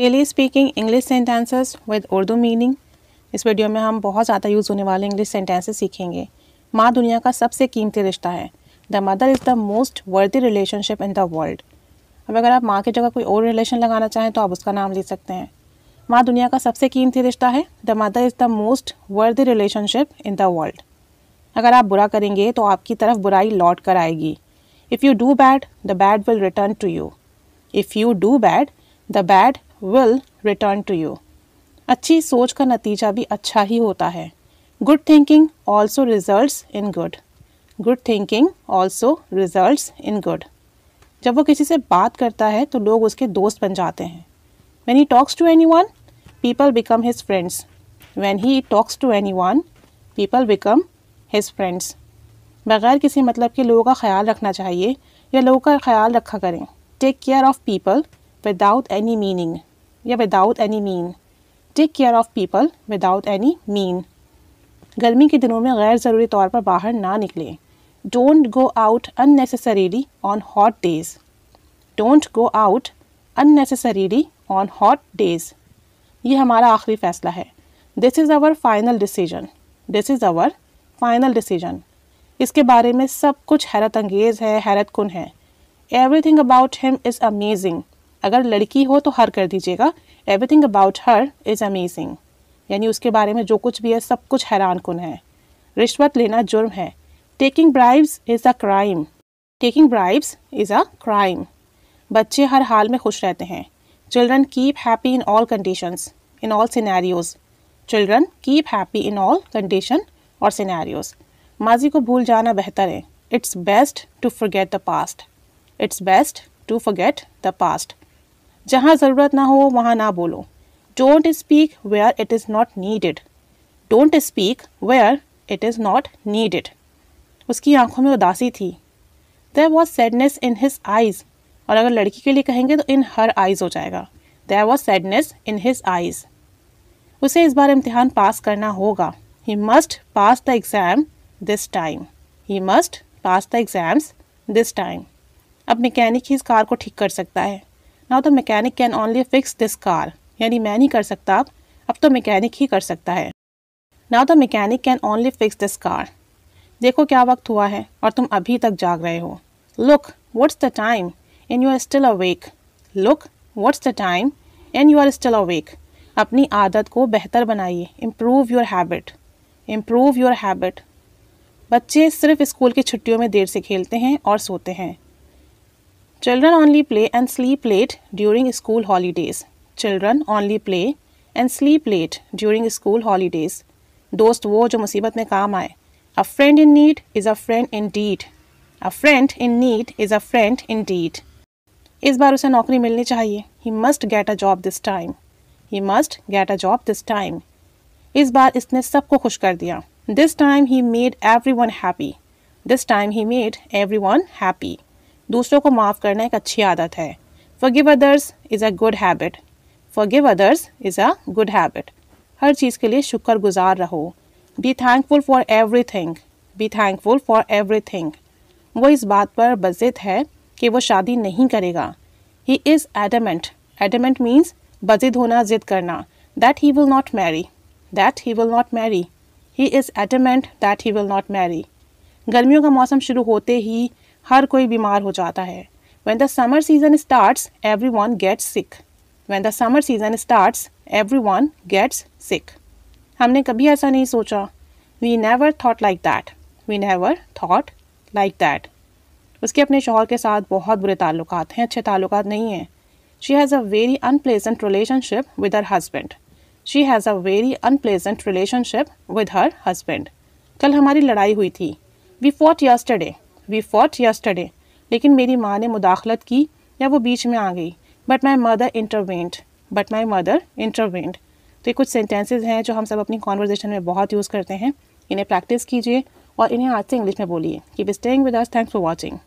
Daily speaking English sentences with Urdu meaning इस video में हम बहुत ज़्यादा यूज़ होने वाले इंग्लिश सेंटेंसेस सीखेंगे माँ दुनिया का सबसे कीमती रिश्ता है the mother is the most worthy relationship in the world अब अगर आप माँ की जगह कोई और रिलेशन लगाना चाहें तो आप उसका नाम ले सकते हैं माँ दुनिया का सबसे कीमती रिश्ता है the mother is the most worthy relationship in the world अगर आप बुरा करेंगे तो आपकी तरफ बुराई लौट कर आएगी if you do bad the bad will return to you if you do bad the bad will return to you अच्छी सोच का नतीजा भी अच्छा ही होता है good thinking also result in good good thinking also result in good जब वो किसी से बात करता है तो लोग उसके दोस्त बन जाते हैं when he talks to any one people become his friends when he talks to any one people become his friends बगैर किसी मतलब के लोगों का ख्याल रखना चाहिए या लोगों का ख्याल रखा करें take care of people without any meaning या without any mean take care of people without any mean गर्मी के दिनों में गैर ज़रूरी तौर पर बाहर ना निकलें don't go out unnecessarily on hot days don't go out unnecessarily on hot days ये हमारा आखिरी फ़ैसला है this is our final decision this is our final decision इसके बारे में सब कुछ हैरत अंगेज़ है हैरत कन है every thing about him is amazing अगर लड़की हो तो हर कर दीजिएगा everything about her is amazing यानी उसके बारे में जो कुछ भी है सब कुछ हैरान कन है रिश्वत लेना जुर्म है taking bribes is a crime taking bribes is a crime बच्चे हर हाल में खुश रहते हैं children keep happy in all conditions in all scenarios children keep happy in all condition और सिनेरियोज़ माजी को भूल जाना बेहतर है it's best to forget the past it's best to forget the past जहाँ ज़रूरत ना हो वहाँ ना बोलो don't speak where it is not needed don't speak where it is not needed उसकी आंखों में उदासी थी there was sadness in his eyes और अगर लड़की के लिए कहेंगे तो इन हर आइज़ हो जाएगा there was sadness in his eyes उसे इस बार इम्तहान पास करना होगा he must pass the exam this time he must pass the exams this time अब मैकेनिक ही इस कार को ठीक कर सकता है now the mechanic can only fix this car यानी मैं नहीं कर सकता अब तो मैकेनिक ही कर सकता है now the mechanic can only fix this car देखो क्या वक्त हुआ है और तुम अभी तक जाग रहे हो look what's the time and you are still awake look what's the time and you are still awake अपनी आदत को बेहतर बनाइए improve your habit improve your habit बच्चे सिर्फ स्कूल की छुट्टियों में देर से खेलते हैं और सोते हैं Children only play and sleep late during school holidays. Children only play and sleep late during school holidays. दोस्त वो जो मुसीबत में काम आए A friend in need is a friend indeed. A friend in need is a friend indeed. इस बार उसे He must get a job this time. He must get a job this time. इस बार इसने This time he made everyone happy. This time he made everyone happy. दूसरों को माफ़ करना एक अच्छी आदत है forgive others is a good habit forgive others is a good habit हर चीज़ के लिए शुक्रगुजार रहो be thankful for every thing be thankful for every thing वो इस बात पर बजित है कि वो शादी नहीं करेगा he is adamant adamant means बजिद होना जिद करना that he will not marry that he will not marry he is adamant that he will not marry गर्मियों का मौसम शुरू होते ही हर कोई बीमार हो जाता है when the summer season start every one gets sick when the summer season start every one gets sick हमने कभी ऐसा नहीं सोचा we never thought like that we never thought like that उसके अपने शोहर के साथ बहुत बुरे ताल्लुक हैं अच्छे ताल्लुक नहीं हैं she has a very unpleasant relationship with her husband she has a very unpleasant relationship with her husband कल हमारी लड़ाई हुई थी we fought yesterday we fought yesterday लेकिन मेरी माँ ने मुदाखलत की या वो बीच में आ गई but my mother intervened but my mother intervened तो ये कुछ सेंटेंसेज हैं जो हम सब अपनी कॉन्वर्जेशन में बहुत यूज़ करते हैं इन्हें प्रैक्टिस कीजिए और इन्हें आज से इंग्लिश में बोलिए keep staying with us thanks for watching